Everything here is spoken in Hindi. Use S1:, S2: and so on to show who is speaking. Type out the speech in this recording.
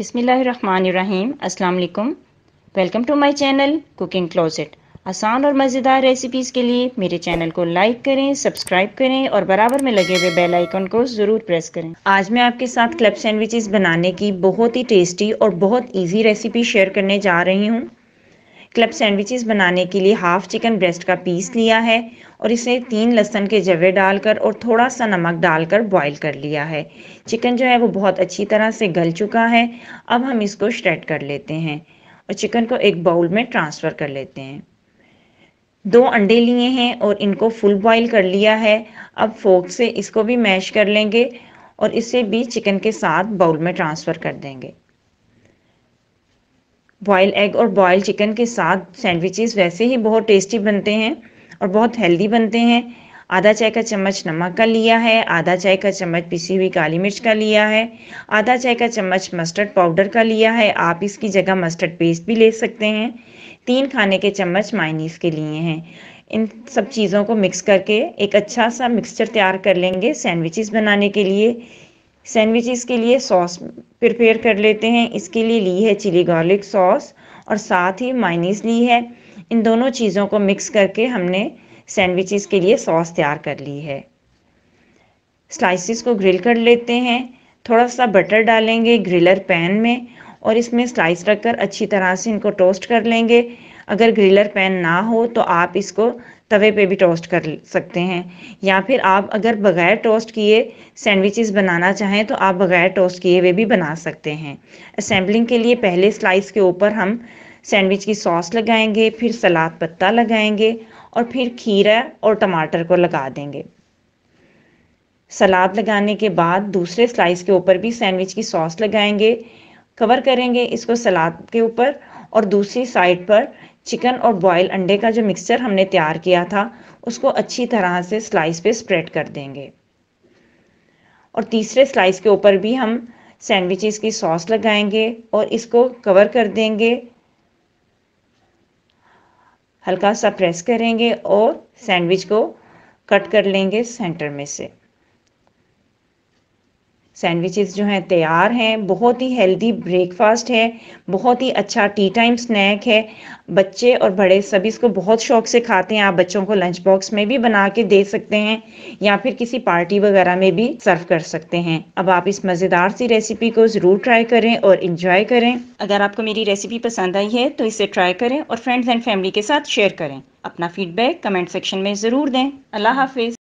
S1: बिसमीम् अल्लाम welcome to my channel cooking closet आसान और मज़ेदार रेसिपीज़ के लिए मेरे चैनल को लाइक करें सब्सक्राइब करें और बराबर में लगे हुए बेल आइकन को ज़रूर प्रेस करें आज मैं आपके साथ क्लब सैंडविचेस बनाने की बहुत ही टेस्टी और बहुत इजी रेसिपी शेयर करने जा रही हूँ क्लब सैंडविचेस बनाने के लिए हाफ चिकन ब्रेस्ट का पीस लिया है और इसे तीन लहसन के जवे डालकर और थोड़ा सा नमक डालकर बॉईल कर लिया है चिकन जो है वो बहुत अच्छी तरह से गल चुका है अब हम इसको श्रेड कर लेते हैं और चिकन को एक बाउल में ट्रांसफ़र कर लेते हैं दो अंडे लिए हैं और इनको फुल बॉईल कर लिया है अब फोक से इसको भी मैश कर लेंगे और इसे भी चिकन के साथ बाउल में ट्रांसफ़र कर देंगे बॉयल एग और बॉयल चिकन के साथ सैंडविचेस वैसे ही बहुत टेस्टी बनते हैं और बहुत हेल्दी बनते हैं आधा चाय का चम्मच नमक का लिया है आधा चाय का चम्मच पिसी हुई काली मिर्च का लिया है आधा चाय का चम्मच मस्टर्ड पाउडर का लिया है आप इसकी जगह मस्टर्ड पेस्ट भी ले सकते हैं तीन खाने के चम्मच माइनीस के लिए हैं इन सब चीज़ों को मिक्स करके एक अच्छा सा मिक्सचर तैयार कर लेंगे सैंडविचेस बनाने के लिए सैंडविचेस के लिए सॉस प्रिपेयर कर लेते हैं इसके लिए ली है चिली गार्लिक सॉस और साथ ही माइनीस ली है इन दोनों चीज़ों को मिक्स करके हमने सैंडविचेस के लिए सॉस तैयार कर ली है स्लाइसिस को ग्रिल कर लेते हैं थोड़ा सा बटर डालेंगे ग्रिलर पैन में और इसमें स्लाइस रखकर अच्छी तरह से इनको टोस्ट कर लेंगे अगर ग्रिलर पैन ना हो तो आप इसको तवे पे भी टोस्ट कर सकते हैं या फिर आप अगर बगैर टोस्ट किए सैंडविचेस बनाना चाहें तो आप बगैर टोस्ट किए हुए भी बना सकते हैं असेंबलिंग के लिए पहले स्लाइस के ऊपर हम सैंडविच की सॉस लगाएंगे फिर सलाद पत्ता लगाएंगे और फिर खीरा और टमाटर को लगा देंगे सलाद लगाने के बाद दूसरे स्लाइस के ऊपर भी सैंडविच की सॉस लगाएंगे कवर करेंगे इसको सलाद के ऊपर और दूसरी साइड पर चिकन और बॉयल अंडे का जो मिक्सचर हमने तैयार किया था उसको अच्छी तरह से स्लाइस पे स्प्रेड कर देंगे और तीसरे स्लाइस के ऊपर भी हम सैंडविचेस की सॉस लगाएंगे और इसको कवर कर देंगे हल्का सा प्रेस करेंगे और सैंडविच को कट कर लेंगे सेंटर में से सैंडविचेस जो हैं तैयार हैं बहुत ही हेल्दी ब्रेकफास्ट है बहुत ही अच्छा टी टाइम स्नैक है बच्चे और बड़े सभी इसको बहुत शौक से खाते हैं आप बच्चों को लंच बॉक्स में भी बना के दे सकते हैं या फिर किसी पार्टी वगैरह में भी सर्व कर सकते हैं अब आप इस मज़ेदार सी रेसिपी को ज़रूर ट्राई करें और इंजॉय करें अगर आपको मेरी रेसिपी पसंद आई है तो इसे ट्राई करें और फ्रेंड्स एंड फैमिली के साथ शेयर करें अपना फीडबैक कमेंट सेक्शन में ज़रूर दें अल्लाह हाफिज़